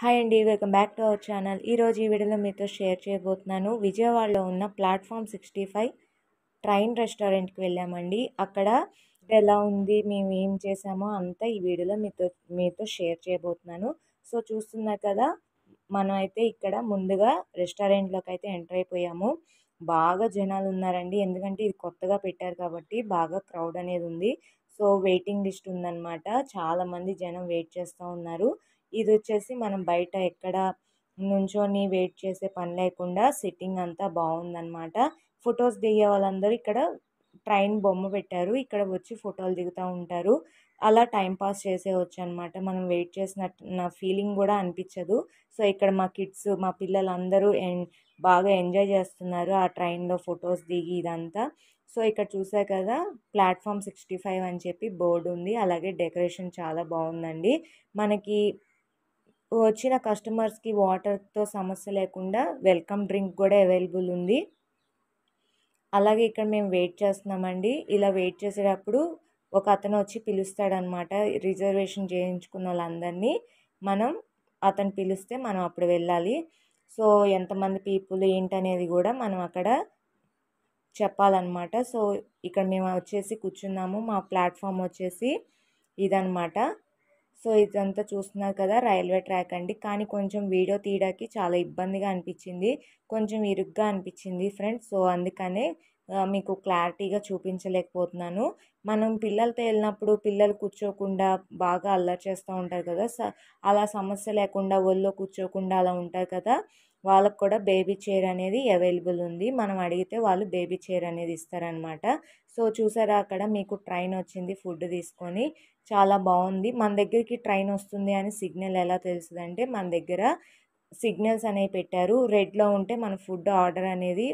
hi అండి welcome back to our channel ఈరోజు ఈ వీడియోలో మీతో షేర్ చేయబోతున్నాను విజయవాడలో ఉన్న ప్లాట్ఫామ్ సిక్స్టీ ఫైవ్ ట్రైన్ రెస్టారెంట్కి వెళ్ళామండి అక్కడ ఎలా ఉంది మేము ఏం చేసామో అంతా ఈ వీడియోలో మీతో మీతో షేర్ చేయబోతున్నాను సో చూస్తున్నారు కదా మనం అయితే ఇక్కడ ముందుగా రెస్టారెంట్లోకి అయితే ఎంటర్ అయిపోయాము బాగా జనాలు ఉన్నారండి ఎందుకంటే ఇది కొత్తగా పెట్టారు కాబట్టి బాగా క్రౌడ్ అనేది ఉంది సో వెయిటింగ్ లిస్ట్ ఉందన్నమాట చాలామంది జనం వెయిట్ చేస్తూ ఉన్నారు ఇది వచ్చేసి మనం బయట ఎక్కడ నుంచొని వెయిట్ చేసే పని లేకుండా సిట్టింగ్ అంతా బాగుందనమాట ఫొటోస్ దిగే వాళ్ళందరూ ఇక్కడ ట్రైన్ బొమ్మ పెట్టారు ఇక్కడ వచ్చి ఫోటోలు దిగుతూ ఉంటారు అలా టైం పాస్ చేసేవచ్చు అనమాట మనం వెయిట్ చేసినట్టు నా ఫీలింగ్ కూడా అనిపించదు సో ఇక్కడ మా కిడ్స్ మా పిల్లలందరూ బాగా ఎంజాయ్ చేస్తున్నారు ఆ ట్రైన్లో ఫొటోస్ దిగి ఇదంతా సో ఇక్కడ చూసా కదా ప్లాట్ఫామ్ సిక్స్టీ ఫైవ్ అని చెప్పి బోర్డు ఉంది అలాగే డెకరేషన్ చాలా బాగుందండి మనకి వచ్చిన కస్టమర్స్కి వాటర్తో సమస్య లేకుండా వెల్కమ్ డ్రింక్ కూడా అవైలబుల్ ఉంది అలాగే ఇక్కడ మేము వెయిట్ చేస్తున్నామండి ఇలా వెయిట్ చేసేటప్పుడు ఒక అతను వచ్చి పిలుస్తాడనమాట రిజర్వేషన్ చేయించుకున్న వాళ్ళందరినీ మనం అతను పిలిస్తే మనం అప్పుడు వెళ్ళాలి సో ఎంతమంది పీపుల్ ఏంటనేది కూడా మనం అక్కడ చెప్పాలన్నమాట సో ఇక్కడ మేము వచ్చేసి కూర్చున్నాము మా ప్లాట్ఫామ్ వచ్చేసి ఇదనమాట సో ఇదంతా చూస్తున్నారు కదా రైల్వే ట్రాక్ అండి కానీ కొంచెం వీడియో తీయడానికి చాలా ఇబ్బందిగా అనిపించింది కొంచెం ఇరుగ్గా అనిపించింది ఫ్రెండ్స్ సో అందుకనే మీకు క్లారిటీగా చూపించలేకపోతున్నాను మనం పిల్లలతో వెళ్ళినప్పుడు పిల్లలు కూర్చోకుండా బాగా అల్లరి చేస్తూ ఉంటారు కదా అలా సమస్య లేకుండా ఒళ్ళో కూర్చోకుండా అలా ఉంటారు కదా వాళ్ళకు కూడా బేబీ చైర్ అనేది అవైలబుల్ ఉంది మనం అడిగితే వాళ్ళు బేబీ చైర్ అనేది ఇస్తారనమాట సో చూసారా అక్కడ మీకు ట్రైన్ వచ్చింది ఫుడ్ తీసుకొని చాలా బాగుంది మన దగ్గరికి ట్రైన్ వస్తుంది అని సిగ్నల్ ఎలా తెలుస్తుందంటే మన దగ్గర సిగ్నల్స్ అనేవి పెట్టారు రెడ్లో ఉంటే మన ఫుడ్ ఆర్డర్ అనేది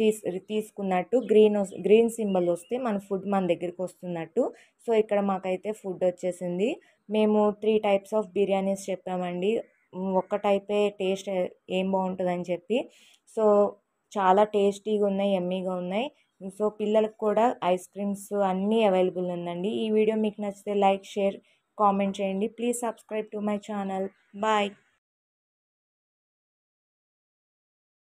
తీస్ తీసుకున్నట్టు గ్రీన్ గ్రీన్ సింబల్ వస్తే మన ఫుడ్ మన దగ్గరికి వస్తున్నట్టు సో ఇక్కడ మాకైతే ఫుడ్ వచ్చేసింది మేము త్రీ టైప్స్ ఆఫ్ బిర్యానీస్ చెప్పామండి ఒక్క టైపే టేస్ట్ ఏం బాగుంటుందని చెప్పి సో చాలా టేస్టీగా ఉన్నాయి ఎమ్మీగా ఉన్నాయి సో పిల్లలకు కూడా ఐస్ క్రీమ్స్ అన్నీ అవైలబుల్ ఉందండి ఈ వీడియో మీకు నచ్చితే లైక్ షేర్ కామెంట్ చేయండి please subscribe to my channel bye